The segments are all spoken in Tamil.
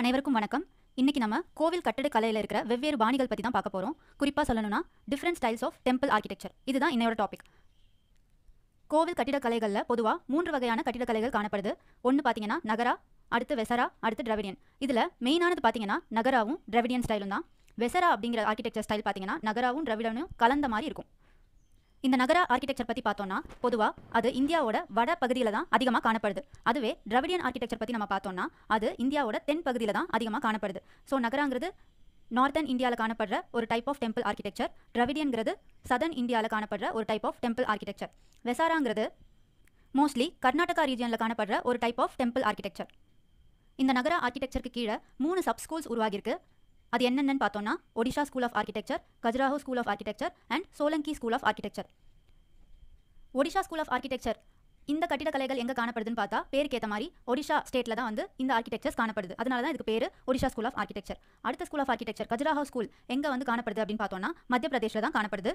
அனைவருக்கும் வணக்கம் இன்னைக்கு நம்ம கோவில் கட்டட இருக்கிற வெவ்வேறு பாணிகள் பற்றி தான் பார்க்க போகிறோம் குறிப்பாக சொல்லணும்னா different styles of temple architecture இதுதான் என்னோட டாபிக் கோவில் கட்டிடக்கலைகளில் பொதுவாக மூன்று வகையான கட்டிடக்கலைகள் காணப்படுது ஒன்று பார்த்தீங்கன்னா நகரா அடுத்து வெசரா அடுத்து டிரவிடியன் இதில் மெயினானது பார்த்தீங்கன்னா நகராவும் டிரவிடியன் ஸ்டைலும் தான் வெசரா அப்படிங்கிற ஆர்கிடெக்சர் ஸ்டைல் பார்த்தீங்கன்னா நகராவும் டிரவிடனும் கலந்த மாதிரி இருக்கும் இந்த நகர ஆர்கிடெக்சர் பற்றி பார்த்தோம்னா பொதுவாக அது இந்தியாவோட வட பகுதியில் தான் அதிகமாக காணப்படுது அதுவே டிரவிடியன் ஆர்கிடெக்சர் பற்றி நம்ம பார்த்தோம்னா அது இந்தியாவோட தென் பகுதியில் தான் அதிகமாக காணப்படுது ஸோ நகராங்கிறது நார்த்தன் இந்தியாவில் காணப்படுற ஒரு டைப் ஆஃப் டெம்பிள் ஆர்கிடெக்சர் திராவிடியன்கிறது சதன் இந்தியாவில் காணப்படுற ஒரு டைப் ஆஃப் டெம்பிள் ஆர்கிடெக்சர் வெசாராங்கிறது மோஸ்ட்லி கர்நாடகா ரீஜியனில் காணப்படுற ஒரு டைப் ஆஃப் டெம்பிள் ஆர்கிடெக்சர் இந்த நகர ஆர்கிடெக்சருக்கு கீழே மூணு சப் ஸ்கூல்ஸ் உருவாகியிருக்கு அது என்னென்னு பார்த்தோம்னா Odisha school of architecture Khajuraho school of architecture and Solanki school of architecture Odisha school of architecture இந்த கட்டிடக்கலைகள் எங்கே காணப்படுதுன்னு பார்த்தா பேருக்கேற்ற மாதிரி ஒடிஷா ஸ்டேட்டில் தான் வந்து இந்த ஆர்கிடெக்சர்ஸ் காணப்படுது அதனால தான் இதுக்கு பேர் ஒடிஷா ஸ்கூல் ஆஃப் ஆர்கிடெக்சர் அடுத்த school of architecture Khajuraho school எங்கே வந்து காணப்படுது அப்படின்னு பார்த்தோம்னா மத்திய பிரதேஷில் தான் காணப்படுது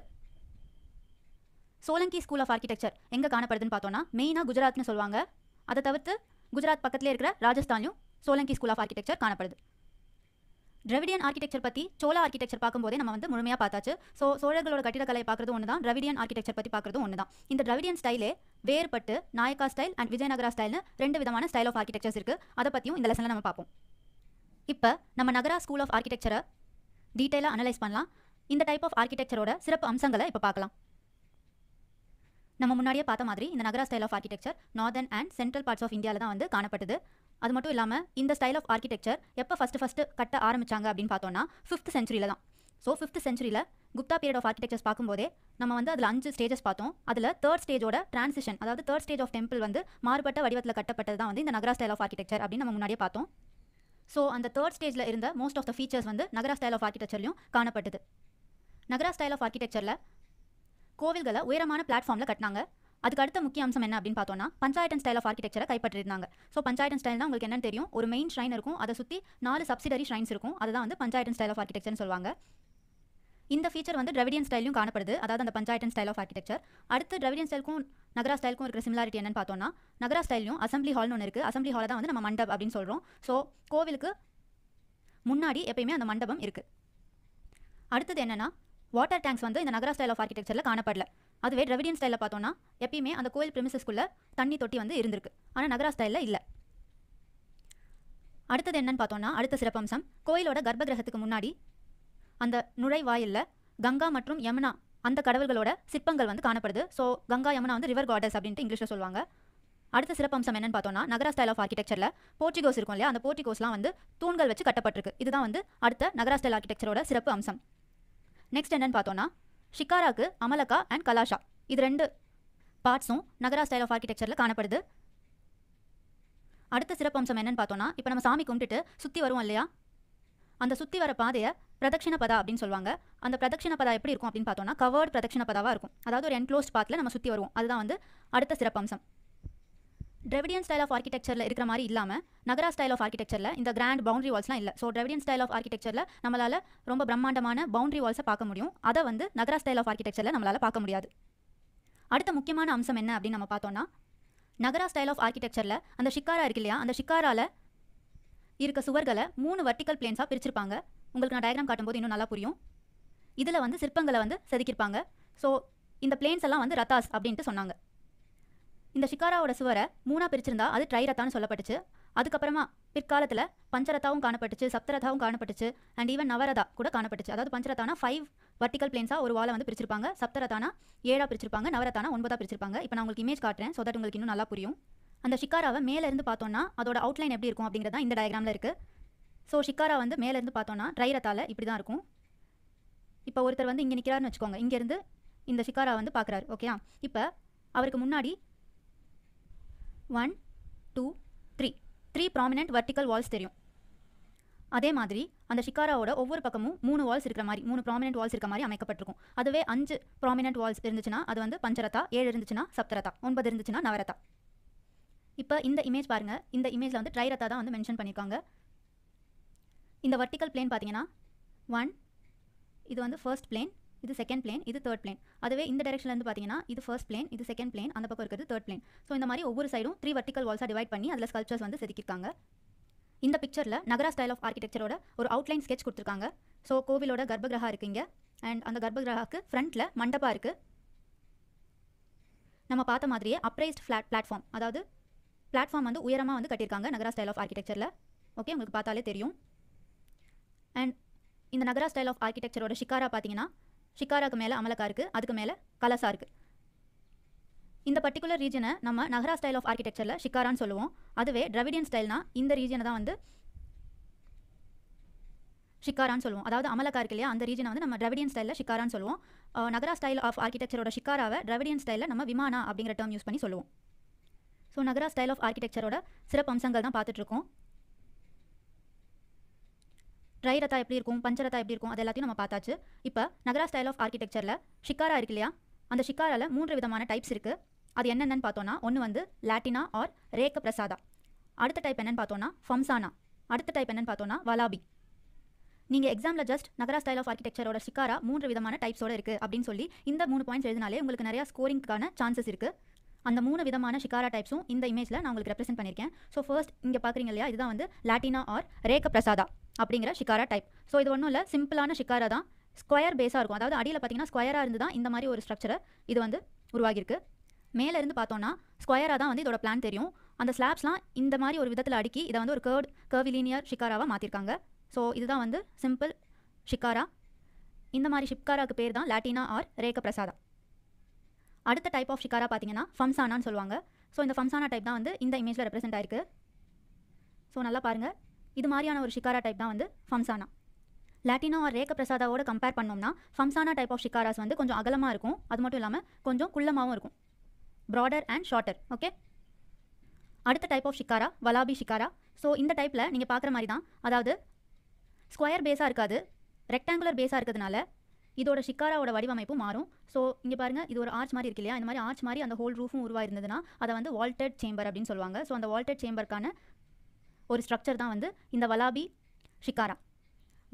சோலங்கி ஸ்கூல் ஆஃப் ஆர்கிடெக்சர் எங்கே காணப்படுதுன்னு பார்த்தோன்னா மெயினாக குஜராத்னு சொல்லுவாங்க அதை தவிர்த்து குஜராத் பக்கத்துலேயே இருக்கிற ராஜஸ்தான்லையும் சோலங்கி ஸ்கூல் ஆஃப் ஆர்கிடெக்சர் காணப்படுது டிரவிடியன் ஆர்கிடெக்சர் பற்றி சோழா ஆர்கிடெக்சர் பார்க்கும்போதே நம்ம வந்து முழுமையாக பார்த்தாச்சு ஸோ சோழர்களோட கட்டிடக்கலை பார்க்குறது ஒன்று தான் டிரவிடியன் ஆர்கிடெக்சர் பற்றி பார்க்குறது ஒன்று தான் இந்த டிரவிடியன் ஸ்டைலே வேறுபட்டு நாயக்கா ஸ்டைல் அண்ட் விஜயநகரா ஸ்டைல்னு ரெண்டு விதமான ஸ்டைல் ஆஃப் ஆர்கிடெக்சர்ஸ் இருக்குது அதை பற்றியும் இந்த லெசனில் நம்ம பார்ப்போம் இப்போ நம்ம நகரா ஸ்கூல் ஆஃப் ஆர்கிடெக்சரை டீட்டெயிலாக அனலைஸ் பண்ணலாம் இந்த டைப் ஆஃப் ஆர்கிடெக்சரோட சிறப்பு அம்சங்களை இப்போ பார்க்கலாம் நம்ம முன்னாடியே பார்த்த மாதிரி இந்த Nagara style of architecture northern and central parts of இந்தியாவில் தான் வந்து காணப்பட்டது அது மட்டும் இல்லாமல் இந்த ஸ்டைல் ஆஃப் ஆர்கிடெக்சர் எப்போ ஃபஸ்ட்டு ஃபஸ்ட்டு கட்ட ஆரம்பித்தாங்க அப்படின்னு பார்த்தோன்னா ஃபிஃப்த் சென்ச்சுரியில் தான் ஸோ ஃபிஃப்த் சென்ச்சுரியில் குப்தா பீரியட் ஆஃப் ஆர்கிடெக்சர்ஸ் பார்க்கும்போதே நம்ம வந்து அதில் அஞ்சு ஸ்டேஜஸ் பார்த்தோம் அதில் தேர்ட் ஸ்டேஜோட ட்ரான்சிஷன் அதாவது தேர்ட் ஸ்டேஜ் ஆஃப் டெம்பிள் வந்து மாறுபட்ட வடிவத்தில் கட்டப்பட்டது தான் வந்து இந்த நகரா ஸ்டைல் ஆஃப் ஆர்கிடெக்சர் அப்படின்னு நம்ம முன்னாடியே பார்த்தோம் ஸோ அந்த தேர்ட் ஸ்டேஜில் இருந்த மோஸ்ட் ஆஃப் த ஃபீச்சர்ஸ் வந்து நகரா ஸ்டைல் ஆஃப் ஆர்கிடெக்சர்லையும் காணப்பட்டது நகரா ஸ்டைல் ஆஃப் ஆர்கிடெக்சரில் கோவில்களை உயரமான பிளாட்ஃபார்மில் கட்டினாங்க அதுக்கு அடுத்த முக்கிய அம்சம் என்ன அப்படின்னு பார்த்தோம்னா பஞ்சாயத்து ஸ்டைல் ஆஃப் ஆர்கிடெக்சரை கைப்பற்றிருந்தாங்க ஸோ பஞ்சாயத்து அண்ட் ஸ்டைல்னா உங்களுக்கு என்னன்னு தெரியும் ஒரு மெயின் ஷ்ரைன் இருக்கும் அதை சுற்றி நாலு சப்சிடரி ஷ்ரைன்ஸ் இருக்கும் அதுதான் வந்து பஞ்சாயத்து ஸ்டைல் ஆஃப் ஆர்கிடெக்சர்னு சொல்லுவாங்க இந்த ஃபீச்சர் வந்து டிரவிடியன் ஸ்டைலையும் காணப்படுது அதாவது அந்த பஞ்சாயத்து ஸ்டைல் ஆஃப் ஆர்கிடெக்சர் அடுத்து டிரவிடியன் ஸ்டைலுக்கும் நகரா ஸ்டைலுக்கும் இருக்கிற சிமிலாரிட்டி என்னன்னு பார்த்தோம்னா நகரா ஸ்டைலையும் அசம்பிளி ஹால்னு ஒன்று இருக்குது அசம்பிளி ஹாலை தான் வந்து நம்ம மண்டப் அப்படின்னு சொல்கிறோம் ஸோ கோவிலுக்கு முன்னாடி எப்பயுமே அந்த மண்டபம் இருக்குது அடுத்தது என்னென்னா வாட்டர் டேங்க்ஸ் வந்து இந்த நகரா ஸ்டைல் ஆஃப் ஆர்கிடெக்சரில் காணப்படல அதுவே டிரவிடியன் ஸ்டைலில் பார்த்தோன்னா எப்பயுமே அந்த கோயில் பிரிமிசஸ்க்குள்ளே தண்ணி தொட்டி வந்து இருந்திருக்கு ஆனால் நகரா ஸ்டைலில் இல்லை அடுத்தது என்னன்னு பார்த்தோன்னா அடுத்த சிறப்பம்சம் கோயிலோட கிரகத்துக்கு முன்னாடி அந்த நுழைவாயிலில் கங்கா மற்றும் யமுனா அந்த கடவுள்களோட சிற்பங்கள் வந்து காணப்படுது ஸோ கங்கா யமுனா வந்து ரிவர் கார்டஸ் அப்படின்ட்டு இங்கிலீஷில் சொல்லுவாங்க அடுத்த சிறப்பம்சம் என்னன்னு பார்த்தோம்னா நகரா ஸ்டைல் ஆஃப் ஆர்கிடெக்சரில் போர்ட்டிகோஸ் இருக்கும் இல்லையா அந்த போர்ட்டிகோஸ்லாம் வந்து தூண்கள் வச்சு கட்டப்பட்டிருக்கு இதுதான் வந்து அடுத்த நகரா ஸ்டைல் ஆர்கிடெக்சரோட சிறப்பு அம்சம் நெக்ஸ்ட் என்னன்னு பார்த்தோம்னா ஷிகாராக்கு அமலக்கா அண்ட் கலாஷா இது ரெண்டு பார்ட்ஸும் நகரா ஸ்டைல் ஆஃப் ஆர்கிடெக்சரில் காணப்படுது அடுத்த சிறப்பம்சம் என்னன்னு பார்த்தோம்னா இப்போ நம்ம சாமி கும்பிட்டுட்டு சுற்றி வருவோம் இல்லையா அந்த சுற்றி வர பாதையை பிரதட்சிண பதா அப்படின்னு சொல்லுவாங்க அந்த பிரதட்சிண பதா எப்படி இருக்கும் அப்படின்னு பார்த்தோம்னா கவர்டு பிரதட்சிண பதாவாக இருக்கும் அதாவது ஒரு என்க்ளோஸ்ட் பாத்தில் நம்ம சுற்றி வருவோம் அதுதான் வந்து அடுத்த சிறப்பம்சம் டிரெவிடியன் ஸ்டைல் ஆஃப் ஆர்கிடெக்சரில் இருக்கிற மாதிரி இல்லாமல் நகரா ஸ்டைல் ஆஃப் ஆர்கிடெக்சரில் இந்த கிராண்ட் பவுண்டரி வால்ஸ்லாம் இல்லை ஸோ டிரெவிடியன் ஸ்டைல் ஆஃப் ஆர்கிடெக்சரில் நம்மளால் ரொம்ப பிரம்மாண்டமான பவுண்டரி வால்ஸை பார்க்க முடியும் அதை வந்து நகரா ஸ்டைல் ஆஃப் ஆர்கிடெக்சரில் நம்மளால் பார்க்க முடியாது அடுத்த முக்கியமான அம்சம் என்ன அப்படின்னு நம்ம பார்த்தோம்னா நகரா ஸ்டைல் ஆஃப் ஆர்கிடெக்சரில் அந்த ஷிக்காரா இருக்கு இல்லையா அந்த ஷிக்காராவில் இருக்க சுவர்களை மூணு வர்டிக்கல் பிளேன்ஸாக பிரிச்சிருப்பாங்க உங்களுக்கு நான் டயக்ராம் காட்டும்போது இன்னும் நல்லா புரியும் இதில் வந்து சிற்பங்களை வந்து செதுக்கியிருப்பாங்க ஸோ இந்த பிளேன்ஸ் எல்லாம் வந்து ரத்தாஸ் அப்படின்ட்டு சொன்னாங்க இந்த ஷிகாராவோட சுவரை மூணாக பிரிச்சிருந்தா அது ட்ரைரத்தான்னு சொல்லப்பட்டுச்சு அதுக்கப்புறமா பிற்காலத்தில் பஞ்சரத்தாவும் காணப்பட்டுச்சு சப்தரத்தாவும் காணப்பட்டுச்சு அண்ட் ஈவன் நவரதா கூட காணப்பட்டுச்சு அதாவது பஞ்சரத்தானா ஃபைவ் வர்டிகல் பிளேன்ஸாக ஒரு வாழை வந்து பிரிச்சிருப்பாங்க சப்தரத்தானா ஏழாக பிரிச்சிருப்பாங்க நவரத்தானா ஒன்பதாக பிரிச்சிருப்பாங்க இப்போ நான் உங்களுக்கு இமேஜ் காட்டுறேன் ஸோ தட் உங்களுக்கு இன்னும் நல்லா புரியும் அந்த ஷிக்காராவை மேலேருந்து பார்த்தோன்னா அதோட அவுட்லைன் எப்படி இருக்கும் அப்படிங்கிறதா இந்த டயக்ராமில் இருக்குது ஸோ ஷிக்காரா வந்து மேலேருந்து பார்த்தோன்னா ட்ரைரத்தால் இப்படி தான் இருக்கும் இப்போ ஒருத்தர் வந்து இங்கே நிற்கிறாருன்னு வச்சுக்கோங்க இங்கேருந்து இந்த ஷிக்காரா வந்து பார்க்குறாரு ஓகேயா இப்போ அவருக்கு முன்னாடி one two three three prominent vertical walls தெரியும் அதே மாதிரி அந்த ஷிகாராவோட ஒவ்வொரு பக்கமும் மூணு வால்ஸ் இருக்கிற மாதிரி மூணு ப்ராமினெண்ட் வால்ஸ் இருக்க மாதிரி அமைக்கப்பட்டிருக்கும் அதுவே அஞ்சு ப்ராமினெண்ட் வால்ஸ் இருந்துச்சுன்னா அது வந்து பஞ்சரதா ஏழு இருந்துச்சுன்னா சப்தரதா ஒன்பது இருந்துச்சுன்னா நவரதா இப்போ இந்த இமேஜ் பாருங்கள் இந்த இமேஜில் வந்து ட்ரைரத்தா தான் வந்து மென்ஷன் பண்ணியிருக்காங்க இந்த வர்டிக்கல் பிளேன் பார்த்தீங்கன்னா ஒன் இது வந்து ஃபர்ஸ்ட் பிளேன் இது செகண்ட் பிளேன் இது தேர்ட் பிளேன் அதுவே இந்த டேரக்ஷன்லேருந்து பார்த்தீங்கன்னா இது ஃபர்ஸ்ட் பிளேன் இது செகண்ட் பிளேன் அந்த பக்கம் இருக்கிறது தேர்ட் பிளேன் ஸோ இந்த மாதிரி ஒவ்வொரு சைடும் த்ரீ வர்டிகல் வால்ஸாக டிவைட் பண்ணி அதில் ஸ்கல்ச்சர்ஸ் வந்து செதுக்கியிருக்காங்க இந்த பிக்சரில் நகரா ஸ்டைல் ஆஃப் ஆர்கிடெக்சரோட ஒரு அவுட்லைன் ஸ்கெச் கொடுத்துருக்காங்க ஸோ கோவிலோட கர்ப்பகிரகா இருக்குங்க அண்ட் அந்த கர்ப்பகிரகாக்கு ஃப்ரண்ட்டில் மண்டபா இருக்குது நம்ம பார்த்த மாதிரியே அப்ரைஸ்ட் ஃப்ளாட் பிளாட்ஃபார்ம் அதாவது பிளாட்ஃபார்ம் வந்து உயரமாக வந்து கட்டியிருக்காங்க நகரா ஸ்டைல் ஆஃப் ஆர்கிடெக்சரில் ஓகே உங்களுக்கு பார்த்தாலே தெரியும் அண்ட் இந்த நகரா ஸ்டைல் ஆஃப் ஆர்கிடெக்சரோட ஷிக்காரா பார்த்தீங்கன்னா ஷிகாராக்கு மேலே அமலக்கா இருக்குது அதுக்கு மேலே கலசா இருக்குது இந்த பர்டிகுலர் ரீஜனை நம்ம நகரா ஸ்டைல் ஆஃப் ஆர்கிடெக்சரில் ஷிகாரான்னு சொல்லுவோம் அதுவே டிரவிடியன் ஸ்டைல்னா இந்த ரீஜனை தான் வந்து ஷிகாரான்னு சொல்லுவோம் அதாவது அமலக்கா இருக்கு இல்லையா அந்த ரீஜனை வந்து நம்ம டிரவிடியன் ஸ்டைலில் ஷிகாரான்னு சொல்லுவோம் நகரா ஸ்டைல் ஆஃப் ஆர்கிடெக்சரோட ஷிகாராவை டிரவிடியன் ஸ்டைலில் நம்ம விமானா அப்படிங்கிற டேர்ம் யூஸ் பண்ணி சொல்லுவோம் ஸோ நகரா ஸ்டைல் ஆஃப் ஆர்கிடெக்சரோட சிறப்பு அம்சங்கள் தான் பார்த்துட்ருக்கோம் ரை ரத்தா எப்படி இருக்கும் பஞ்சரத்தா எப்படி இருக்கும் அது எல்லாத்தையும் நம்ம பார்த்தாச்சு இப்போ நகரா ஸ்டைல் ஆஃப் ஆர்கிடெக்சரில் ஷிக்காரா இருக்கு இல்லையா அந்த ஷிக்காராவில் மூன்று விதமான டைப்ஸ் இருக்குது அது என்னென்னு பார்த்தோன்னா ஒன்று வந்து லாட்டினா ஆர் ரேக்க பிரசாதா அடுத்த டைப் என்னென்னு பார்த்தோன்னா ஃபம்சானா அடுத்த டைப் என்னென்னு பார்த்தோன்னா வலாபி நீங்கள் எக்ஸாமில் ஜஸ்ட் நகரா ஸ்டைல் ஆஃப் ஆர்கிடெக்சரோட ஷிக்காரா மூன்று விதமான டைப்ஸோட இருக்குது அப்படின்னு சொல்லி இந்த மூணு பாயிண்ட்ஸ் எழுதினாலே உங்களுக்கு நிறையா ஸ்கோரிங்க்கான சான்சஸ் இருக்குது அந்த மூணு விதமான ஷிகாரா டைப்ஸும் இந்த இமேஜில் நான் உங்களுக்கு ரெப்ரசென்ட் பண்ணியிருக்கேன் ஸோ ஃபர்ஸ்ட் இங்கே பார்க்குறீங்க இல்லையா இதுதான் வந்து லாட்டினா ஆர் ரேக பிரசாதா அப்படிங்கிற ஷிகாரா டைப் ஸோ இது ஒன்றும் இல்லை சிம்பிளான ஷிகாரா தான் ஸ்கொயர் பேஸாக இருக்கும் அதாவது அடியில் பார்த்தீங்கன்னா ஸ்கொயராக இருந்து தான் இந்த மாதிரி ஒரு ஸ்ட்ரக்சரை இது வந்து உருவாகியிருக்கு இருந்து பார்த்தோன்னா ஸ்கொயராக தான் வந்து இதோட பிளான் தெரியும் அந்த ஸ்லாப்ஸ்லாம் இந்த மாதிரி ஒரு விதத்தில் அடுக்கி இதை வந்து ஒரு கேர்ட் கர்விலீனியர் ஷிகாராவாக மாற்றிருக்காங்க ஸோ இதுதான் வந்து சிம்பிள் ஷிகாரா இந்த மாதிரி ஷிப்காராக்கு பேர் தான் லாட்டினா ஆர் ரேக பிரசாதா அடுத்த டைப் ஆஃப் ஷிகாரா பார்த்தீங்கன்னா ஃபம்சானான்னு சொல்லுவாங்க ஸோ இந்த ஃபம்சானா டைப் தான் வந்து இந்த இமேஜில் ரெப்ரசென்ட் ஆயிருக்கு ஸோ நல்லா பாருங்கள் இது மாதிரியான ஒரு ஷிகாரா டைப் தான் வந்து ஃபம்சானா லாட்டினோ ரேக பிரசாதாவோட கம்பேர் பண்ணோம்னா ஃபம்சானா டைப் ஆஃப் ஷிகாராஸ் வந்து கொஞ்சம் அகலமாக இருக்கும் அது மட்டும் இல்லாமல் கொஞ்சம் குள்ளமாகவும் இருக்கும் ப்ராடர் அண்ட் ஷார்ட்டர் ஓகே அடுத்த type of shikhara Valabhi shikhara so இந்த டைப்பில் நீங்கள் பார்க்குற மாதிரி தான் அதாவது ஸ்கொயர் பேஸாக இருக்காது ரெக்டாங்குலர் பேஸாக இருக்கிறதுனால இதோட ஷிக்காராவோட வடிவமைப்பு மாறும் ஸோ இங்கே பாருங்கள் இது ஒரு ஆர்ச் மாதிரி இருக்கு இல்லையா இந்த மாதிரி ஆர்ச் மாதிரி அந்த ஹோல் ரூஃபும் உருவாயிருந்ததுன்னா அதை வந்து வால்டட் சேம்பர் அப்படின்னு சொல்லுவாங்க ஸோ அந்த வால்டட் சேம்பருக்கான ஒரு ஸ்ட்ரக்சர் தான் வந்து இந்த வலாபி ஷிக்காரா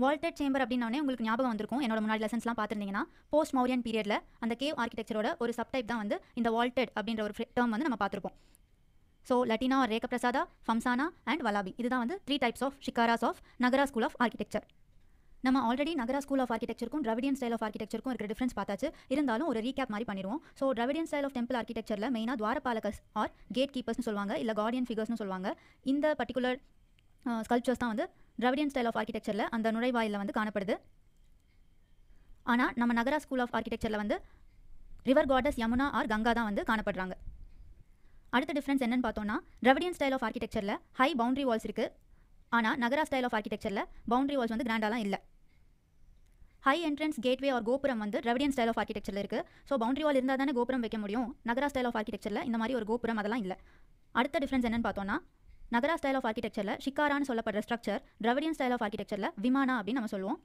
வால்டட் சேம்பர் அப்படின்னே உங்களுக்கு ஞாபகம் வந்திருக்கும் என்னோட முன்னாடி லெசன்ஸ்லாம் பார்த்துருந்தீங்கன்னா போஸ்ட் மௌரியன் பீரியடில் அந்த கேவ் ஆர்கிடெக்சரோட ஒரு சப்டைப் தான் வந்து இந்த வால்டட் அப்படின்ற ஒரு டேர்ம் வந்து நம்ம பார்த்துருப்போம் ஸோ லட்டினா ரேக பிரசாதா ஃபம்சானா அண்ட் வலாபி இதுதான் வந்து three types of shikharas of Nagara school of architecture நம்ம ஆல்ரெடி நகரா ஸ்கூல் ஆஃப் ஆர்கிடெக்சருக்கும் டிராவிடியன் ஸ்டைல் ஆஃப் ஆர்கிடெக்சருக்கும் இருக்கிற டிஃபரன்ஸ் பார்த்தாச்சு இருந்தாலும் ஒரு ரீகேப் மாதிரி பண்ணிடுவோம் so Dravidian style of temple ஆர்கிடெக்சரில் மெயினாக துவாரபாலகஸ் ஆர் கேட் கீப்பர்ஸ்னு சொல்லுவாங்க இல்லை கார்டியன் ஃபிகர்ஸ்னு சொல்லுவாங்க இந்த பர்டிகுலர் ஸ்கல்ச்சர்ஸ் தான் வந்து டிராவிடியன் ஸ்டைல் ஆஃப் ஆர்கிடெக்சரில் அந்த நுழைவாயில் வந்து காணப்படுது ஆனால் நம்ம நகரா ஸ்கூல் ஆஃப் ஆர்கிடெக்சரில் வந்து river guards Yamuna or Ganga தான் வந்து காணப்படுறாங்க அடுத்த டிஃப்ரென்ஸ் என்னென்னு பார்த்தோம்னா டிராவிடியன் ஸ்டைல் ஆஃப் ஆர்கிடெக்சரில் ஹை பவுண்டரி வால்ஸ் இருக்குது ஆனால் நகரா ஸ்டைல் ஆஃப் ஆர்கிடெக்சரில் பவுண்டரி வால்ஸ் வந்து கிராண்டாலாம் இல்லை ஹை என்ட்ரன்ஸ் கேட்வே ஆர் கோபுரம் வந்து ரெவடியன் ஸ்டைல் ஆஃப் ஆர்கிடெக்சரில் இருக்குது ஸோ பவுண்டரி வால் இருந்தால் தானே கோபுரம் வைக்க முடியும் நகரா ஸ்டைல் ஆஃப் ஆர்கிடெக்சர்ல இந்த மாதிரி ஒரு கோபுரம் அதெல்லாம் இல்லை அடுத்த டிஃப்ரென்ஸ் என்னன்னு பார்த்தோம்னா நகரா ஸ்டைல் ஆஃப் ஆர்கிடெக்சர்ல ஷிக்காரான்னு சொல்லப்படுற ஸ்ட்ரக்சர் ரெவடியன் ஸ்டைல் ஆஃப் ஆர்கிடெக்சர்ல விமானா அப்படின்னு நம்ம சொல்லுவோம்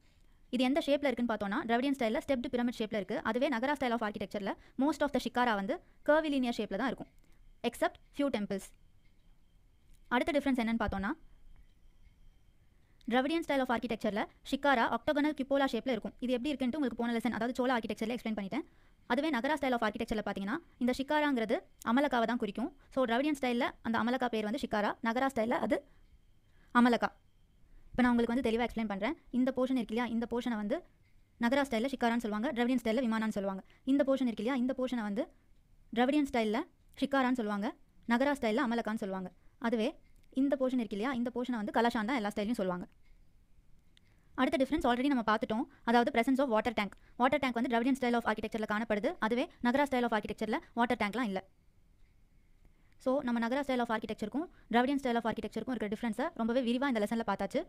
இது எந்த ஷேப்பில் இருக்குன்னு பார்த்தோம்னா ரெவடியன் ஸ்டைலில் ஸ்டெப்டு பிரமிட் ஷேப்பில் இருக்குது அதுவே நகரா ஸ்டைல் ஆஃப் ஆர்கிடெக்சர்ல மோஸ்ட் ஆஃப் த ஷிக்காரா வந்து கர்வி லீனியர் ஷேப்பில் தான் இருக்கும் எக்ஸப்ட் ஃபியூ டெம்பிள்ஸ் அடுத்த டிஃப்ரென்ஸ் என்னன்னு பார்த்தோம்னா டிரவிடியன் ஸ்டைல் ஆஃப் ஆர்கிடெக்சரில் ஷிக்காரா ஆக்டோகனல் கிப்போலா ஷேப்பில் இருக்கும் இது எப்படி இருக்குன்ட்டு உங்களுக்கு போன லெசன் அதாவது சோலா ஆர்கிடெக்சரில் எக்ஸ்பிளைன் பண்ணிட்டேன் அதுவே நகரா ஸ்டைல் ஆஃப் ஆர்கிடெக்சரில் பார்த்தீங்கன்னா இந்த ஷிக்காராங்கிறது அமலக்காவை தான் குறிக்கும் ஸோ டிரவிடியன் ஸ்டைலில் அந்த அமலக்கா பேர் வந்து ஷிக்காரா நகரா ஸ்டைலில் அது அமலக்கா இப்போ நான் உங்களுக்கு வந்து தெளிவாக எக்ஸ்பிளைன் பண்ணுறேன் இந்த போர்ஷன் இருக்கு இல்லையா இந்த போர்ஷனை வந்து நகரா ஸ்டைலில் ஷிக்காரான்னு சொல்லுவாங்க டிரவிடியன் ஸ்டைலில் விமானான்னு சொல்லுவாங்க இந்த போர்ஷன் இருக்கு இல்லையா இந்த போர்ஷனை வந்து டிரவிடியன் ஸ்டைலில் ஷிக்காரான்னு சொல்லுவாங்க நகரா ஸ்டைலில் அமலக்கான்னு சொல்லுவாங்க அதுவே இந்த போர்ஷன் இருக்கு இல்லையா இந்த போர்ஷனை வந்து கலஷான் தான் எல்லா ஸ்டைலையும் சொல்லுவாங்க அடுத்த டிஃபரன்ஸ் ஆல்ரெடி நம்ம பார்த்துட்டோம் அதாவது presence of water tank water tank வந்து டிரவிடியன் ஸ்டைல் ஆஃப் ஆர்கிடெக்சரில் காணப்படுது அதுவே நகரா ஸ்டைல் ஆஃப் ஆர்கிடெக்சரில் வாட்டர் டேங்க்லாம் இல்லை ஸோ நம்ம நகரா ஸ்டைல் ஆஃப் ஆர்கிடெக்சருக்கும் டிரவிடியன் ஸ்டைல் ஆஃப் ஆர்கிடெக்சருக்கும் இருக்கிற டிஃப்ரென்ஸை ரொம்பவே விரிவாக இந்த லெசனில் பார்த்தாச்சு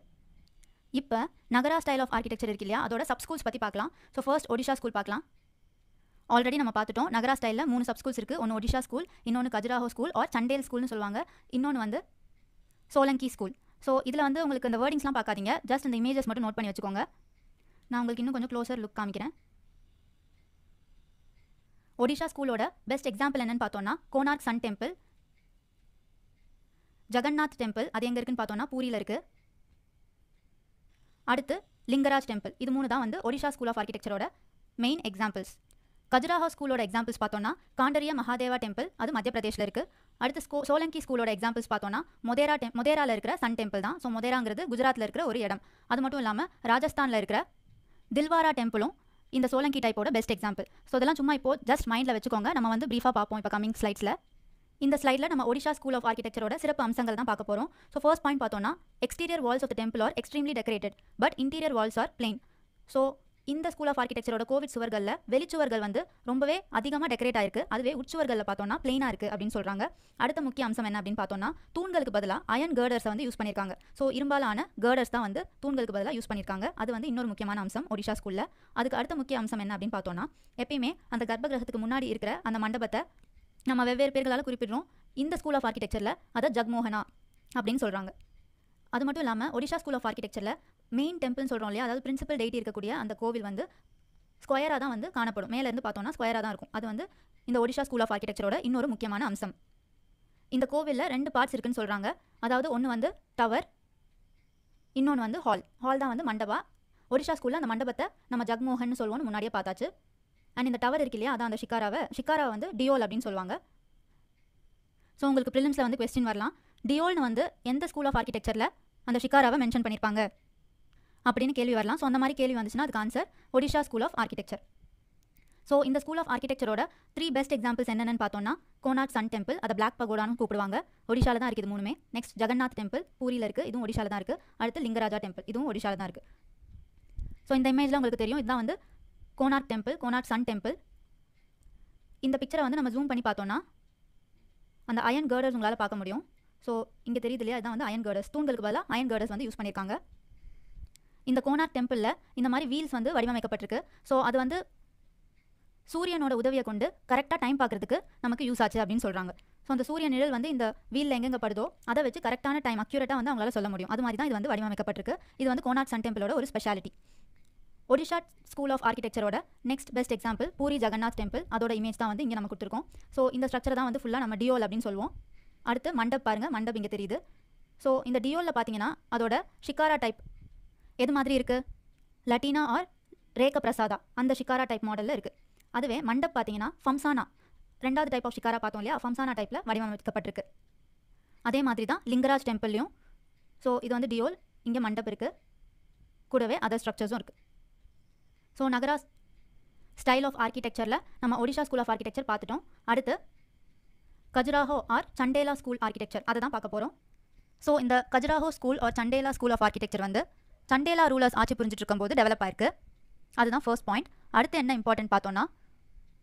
இப்போ நகரா ஸ்டைல் ஆஃப் ஆர்கிடெக்சர் இருக்கு இல்லையா அதோட சப் ஸ்கூல்ஸ் பற்றி பார்க்கலாம் ஸோ ஃபர்ஸ்ட் ஒடிஷா ஸ்கூல் பார்க்கலாம் ஆல்ரெடி நம்ம பார்த்துட்டோம் நகரா ஸ்டைலில் மூணு சப் ஸ்கூல்ஸ் இருக்குது ஒன்று ஒடிஷா ஸ்கூல் இன்னொன்று கஜராஹோ ஸ்கூல் ஆர் சண்டேல் ஸ்கூல்னு சொல்லுவாங்க இன்னொன்று வந்து சோலங்கி ஸ்கூல் ஸோ இதில் வந்து உங்களுக்கு இந்த வேர்டிங்ஸ்லாம் பார்க்காதீங்க ஜஸ்ட் இந்த இமேஜஸ் மட்டும் நோட் பண்ணி வச்சுக்கோங்க நான் உங்களுக்கு இன்னும் கொஞ்சம் க்ளோசர் லுக் காமிக்கிறேன் ஒடிஷா ஸ்கூலோட பெஸ்ட் எக்ஸாம்பிள் என்னென்னு பார்த்தோன்னா Konark sun temple Jagannath temple அது எங்கே இருக்குன்னு பார்த்தோன்னா பூரியில் இருக்குது அடுத்து லிங்கராஜ் டெம்பிள் இது மூணு தான் வந்து ஒடிஷா ஸ்கூல் ஆஃப் ஆர்கிடெக்சரோட மெயின் எக்ஸாம்பிள்ஸ் கஜராஹா ஸ்கூலோட எக்ஸாம்பிள்ஸ் பார்த்தோன்னா காண்டரிய மகாதேவா டெம்பிள் அது மத்திய பிரதேஷில் இருக்குது அடுத்து ஸ்கூ சோலங்கி ஸ்கூலோட எக்ஸாம்பிள்ஸ் பார்த்தோன்னா மொதேரா டெம் மொதேராவில் இருக்கிற சன் டெம்பிள் தான் ஸோ மொதேராங்கிறது குஜராத்தில் இருக்கிற ஒரு இடம் அது மட்டும் இல்லாமல் ராஜஸ்தானில் இருக்கிற தில்வாரா டெம்பிளும் இந்த சோலங்கி டைப்போட பெஸ்ட் எக்ஸாம்பிள் ஸோ இதெல்லாம் சும்மா இப்போ ஜஸ்ட் மைண்டில் வச்சுக்கோங்க நம்ம வந்து ப்ரீஃபாக பார்ப்போம் இப்போ கமிங் ஸ்லைட்ஸில் இந்த ஸ்லைடில் நம்ம ஒடிஷா ஸ்கூல் ஆஃப் ஆர்கிடெக்சரோட சிறப்பு அம்சங்கள் தான் பார்க்க போகிறோம் ஸோ ஃபர்ஸ்ட் பாயிண்ட் பார்த்தோம்னா exterior walls of the temple are extremely decorated but interior walls are plain so இந்த ஸ்கூல் ஆஃப் ஆர்கிடெக்சரோட கோவிட் சுவர்களில் வெளிச்சுவர்கள் வந்து ரொம்பவே அதிகமாக டெக்கரேட் ஆயிருக்கு அதுவே உட்சுவர்களில் பார்த்தோம்னா பிளெயினாக இருக்குது அப்படின்னு சொல்கிறாங்க அடுத்த முக்கிய அம்சம் என்ன அப்படின்னு பார்த்தோம்னா தூண்களுக்கு பதிலாக அயன் கேர்டர்ஸை வந்து யூஸ் பண்ணியிருக்காங்க ஸோ இரும்பாலான கேர்டர்ஸ் தான் வந்து தூண்களுக்கு பதிலாக யூஸ் பண்ணியிருக்காங்க அது வந்து இன்னொரு முக்கியமான அம்சம் ஒடிஷா ஸ்கூலில் அதுக்கு அடுத்த முக்கிய அம்சம் என்ன அப்படின்னு பார்த்தோம்னா எப்பயுமே அந்த கர்ப்ப கிரகத்துக்கு முன்னாடி இருக்கிற அந்த மண்டபத்தை நம்ம வெவ்வேறு பேர்களால் குறிப்பிடுறோம் இந்த ஸ்கூல் ஆஃப் ஆர்கிடெக்சரில் அதை ஜக்மோகனா அப்படின்னு சொல்கிறாங்க அது மட்டும் இல்லாமல் ஒடிஷா ஸ்கூல் ஆஃப் ஆர்கிடெக்சரில் மெயின் டெம்பிள்னு சொல்கிறோம் இல்லையா அதாவது பிரின்சிபல் டெய்ட்டி இருக்கக்கூடிய அந்த கோவில் வந்து ஸ்கொயராக தான் வந்து காணப்படும் மேலேருந்து பார்த்தோம்னா ஸ்கொயராக தான் இருக்கும் அது வந்து இந்த ஒடிஷா ஸ்கூல் ஆஃப் ஆர்கிடெக்சரோட இன்னொரு முக்கியமான அம்சம் இந்த கோவிலில் ரெண்டு பார்ட்ஸ் இருக்குன்னு சொல்கிறாங்க அதாவது ஒன்று வந்து டவர் இன்னொன்று வந்து ஹால் ஹால் தான் வந்து மண்டபா ஒடிஷா ஸ்கூலில் அந்த மண்டபத்தை நம்ம ஜக்மோகன் சொல்லுவோம்னு முன்னாடியே பார்த்தாச்சு அண்ட் இந்த டவர் இருக்கு இல்லையா அதான் அந்த ஷிக்காராவை ஷிக்காராவை வந்து டியோல் அப்படின்னு சொல்லுவாங்க ஸோ உங்களுக்கு ப்ரிலிம்ஸில் வந்து கொஸ்டின் வரலாம் டியோல்னு வந்து எந்த ஸ்கூல் ஆஃப் ஆர்கிடெக்சரில் அந்த ஷிகாராவை மென்ஷன் பண்ணியிருப்பாங்க அப்படின்னு கேள்வி வரலாம் ஸோ அந்த மாதிரி கேள்வி வந்துச்சுன்னா அதுக்கு answer Odisha school of architecture so இந்த ஸ்கூல் ஆஃப் ஆர்கிடெக்சரோட த்ரீ பெஸ்ட் எக்ஸாம்பிள்ஸ் என்னென்னு பார்த்தோம்னா கோனார்க் சன் டெம்பிள் அதை பிளாக் பகோடானு கூப்பிடுவாங்க ஒடிஷாவில் தான் இருக்குது மூணுமே நெக்ஸ்ட் ஜெகநாத் டெம்பிள் பூரியில் இருக்குது இதுவும் ஒடிஷாவில் தான் இருக்குது அடுத்து லிங்கராஜா டெம்பிள் இதுவும் ஒடிஷாவில் தான் இருக்குது ஸோ இந்த இமேஜில் உங்களுக்கு தெரியும் இதுதான் வந்து Konark temple Konark sun temple இந்த பிக்சரை வந்து நம்ம ஜூம் பண்ணி பார்த்தோம்னா அந்த அயன் கேர்டர்ஸ் உங்களால் பார்க்க முடியும் ஸோ இங்கே தெரியுது இல்லையா இதான் வந்து அயன் கேர்டர்ஸ் தூண்களுக்கு பதிலாக அயன் கேர்டர்ஸ் வந்து யூஸ் பண்ணியிருக்காங்க இந்த கோனார் டெம்பிளில் இந்த மாதிரி வீல்ஸ் வந்து வடிவமைக்கப்பட்டிருக்கு ஸோ அது வந்து சூரியனோட உதவியை கொண்டு கரெக்டாக டைம் பார்க்குறதுக்கு நமக்கு யூஸ் ஆச்சு அப்படின்னு சொல்கிறாங்க ஸோ அந்த சூரிய நிழல் வந்து இந்த வீலில் எங்கெங்கே படுதோ அதை வச்சு கரெக்டான டைம் அக்யூரேட்டாக வந்து அவங்களால சொல்ல முடியும் அது மாதிரி தான் இது வந்து வடிவமைக்கப்பட்டிருக்கு இது வந்து கோனார் சன் டெம்பிளோட ஒரு ஸ்பெஷாலிட்டி ஒடிஷா ஸ்கூல் ஆஃப் ஆர்கிடெக்சரோட next best example Puri Jagannath temple அதோட இமேஜ் தான் வந்து இங்கே நம்ம கொடுத்துருக்கோம் ஸோ இந்த ஸ்ட்ரக்சர் தான் வந்து ஃபுல்லாக நம்ம டியோல் அப்படின்னு சொல்லுவோம் அடுத்து மண்டப் பாருங்கள் மண்டப் இங்கே தெரியுது ஸோ இந்த டியோவில் பார்த்தீங்கன்னா அதோட ஷிகாரா டைப் எது மாதிரி இருக்குது லட்டினா ஆர் ரேக பிரசாதா அந்த ஷிகாரா டைப் மாடலில் இருக்குது அதுவே மண்டப் பார்த்தீங்கன்னா ஃபம்சானா ரெண்டாவது டைப் ஆஃப் ஷிகாரா பார்த்தோம் இல்லையா ஃபம்சானா டைப்பில் வடிவமைக்கப்பட்டிருக்கு அதே மாதிரி தான் லிங்கராஜ் டெம்பிள்லையும் ஸோ இது வந்து டியோல் இங்கே மண்டப் இருக்குது கூடவே அதர் ஸ்ட்ரக்சர்ஸும் இருக்குது ஸோ நகரா ஸ்டைல் ஆஃப் ஆர்கிடெக்சரில் நம்ம ஒடிஷா ஸ்கூல் ஆஃப் ஆர்கிடெக்சர் பார்த்துட்டோம் அடுத்து Khajuraho or Chandela school architecture அதை தான் பார்க்க போகிறோம் ஸோ இந்த Khajuraho school or Chandela school of architecture வந்து சண்டேலா ரூலர்ஸ் ஆட்சி புரிஞ்சிட்டு இருக்கும்போது டெவலப் ஆயிருக்கு அதுதான் ஃபர்ஸ்ட் பாயிண்ட் அடுத்து என்ன இம்பார்ட்டன்ட் பார்த்தோன்னா